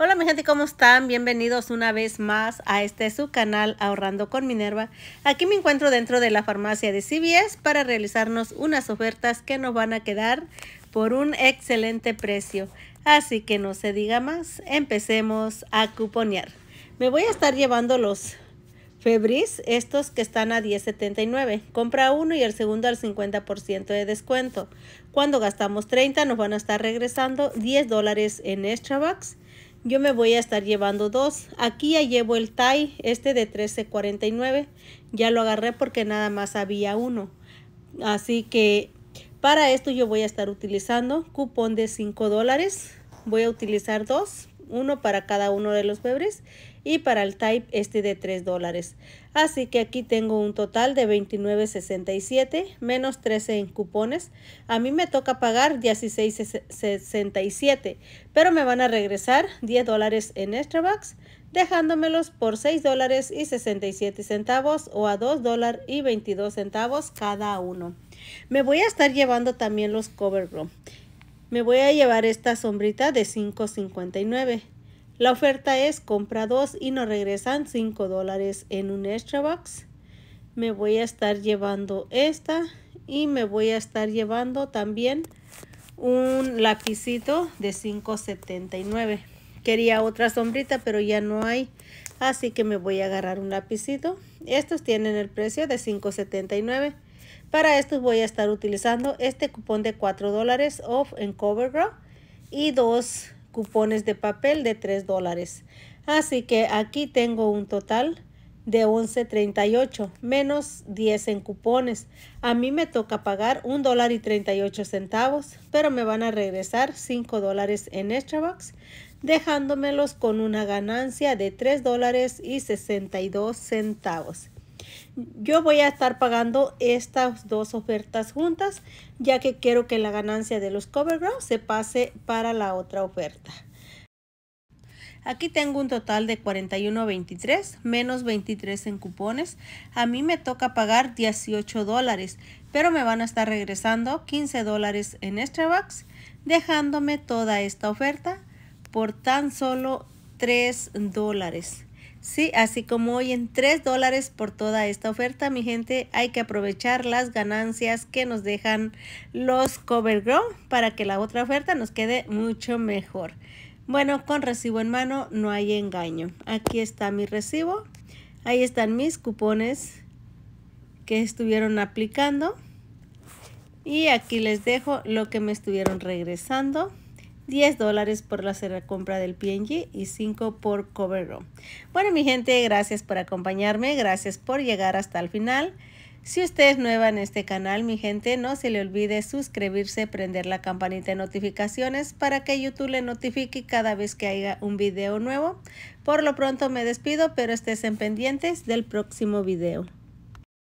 Hola mi gente, ¿cómo están? Bienvenidos una vez más a este su canal Ahorrando con Minerva. Aquí me encuentro dentro de la farmacia de CVS para realizarnos unas ofertas que nos van a quedar por un excelente precio. Así que no se diga más, empecemos a cuponear. Me voy a estar llevando los Febris, estos que están a 10.79. Compra uno y el segundo al 50% de descuento. Cuando gastamos 30 nos van a estar regresando 10 dólares en bucks yo me voy a estar llevando dos. Aquí ya llevo el tie, este de 13.49. Ya lo agarré porque nada más había uno. Así que para esto yo voy a estar utilizando cupón de 5 dólares. Voy a utilizar dos uno para cada uno de los bebés y para el type este de 3 dólares. Así que aquí tengo un total de 29.67 menos 13 en cupones. A mí me toca pagar 16.67, pero me van a regresar 10 dólares en extra bucks, dejándomelos por 6 dólares y 67 centavos o a 2 dólares y 22 centavos cada uno. Me voy a estar llevando también los cover room. Me voy a llevar esta sombrita de 5.59. La oferta es compra dos y nos regresan 5 dólares en un extra box. Me voy a estar llevando esta y me voy a estar llevando también un lapicito de 5.79. Quería otra sombrita pero ya no hay, así que me voy a agarrar un lapicito. Estos tienen el precio de 5.79. Para esto voy a estar utilizando este cupón de 4 dólares off en CoverGirl y dos cupones de papel de 3 dólares. Así que aquí tengo un total de 11.38 menos 10 en cupones. A mí me toca pagar $1.38, dólar y centavos, pero me van a regresar 5 dólares en Extrabox, dejándomelos con una ganancia de $3.62 dólares y centavos. Yo voy a estar pagando estas dos ofertas juntas, ya que quiero que la ganancia de los covergrounds se pase para la otra oferta. Aquí tengo un total de 41.23 menos 23 en cupones. A mí me toca pagar 18 dólares, pero me van a estar regresando 15 dólares en Starbucks, dejándome toda esta oferta por tan solo 3 dólares. Sí, así como hoy en 3 dólares por toda esta oferta, mi gente, hay que aprovechar las ganancias que nos dejan los CoverGrow para que la otra oferta nos quede mucho mejor. Bueno, con recibo en mano no hay engaño. Aquí está mi recibo. Ahí están mis cupones que estuvieron aplicando. Y aquí les dejo lo que me estuvieron regresando. 10 dólares por la compra del PNG y 5 por CoverGo. Bueno, mi gente, gracias por acompañarme, gracias por llegar hasta el final. Si usted es nueva en este canal, mi gente, no se le olvide suscribirse, prender la campanita de notificaciones para que YouTube le notifique cada vez que haya un video nuevo. Por lo pronto me despido, pero estés en pendientes del próximo video.